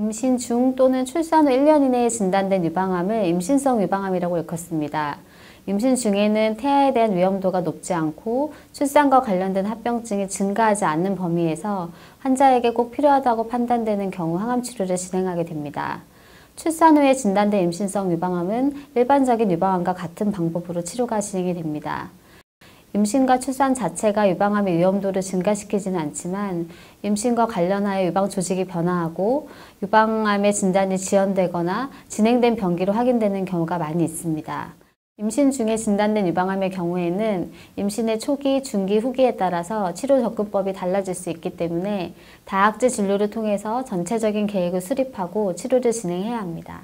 임신 중 또는 출산 후 1년 이내에 진단된 유방암을 임신성 유방암이라고 일컫습니다. 임신 중에는 태아에 대한 위험도가 높지 않고 출산과 관련된 합병증이 증가하지 않는 범위에서 환자에게 꼭 필요하다고 판단되는 경우 항암 치료를 진행하게 됩니다. 출산 후에 진단된 임신성 유방암은 일반적인 유방암과 같은 방법으로 치료가 진행이 됩니다. 임신과 출산 자체가 유방암의 위험도를 증가시키지는 않지만 임신과 관련하여 유방 조직이 변화하고 유방암의 진단이 지연되거나 진행된 병기로 확인되는 경우가 많이 있습니다. 임신 중에 진단된 유방암의 경우에는 임신의 초기, 중기, 후기에 따라서 치료 접근법이 달라질 수 있기 때문에 다학제 진료를 통해서 전체적인 계획을 수립하고 치료를 진행해야 합니다.